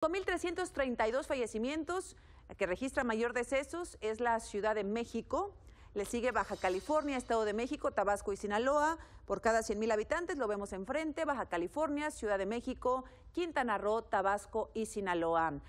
Con 1,332 fallecimientos, la eh, que registra mayor decesos es la Ciudad de México. Le sigue Baja California, Estado de México, Tabasco y Sinaloa. Por cada 100.000 habitantes lo vemos enfrente, Baja California, Ciudad de México, Quintana Roo, Tabasco y Sinaloa.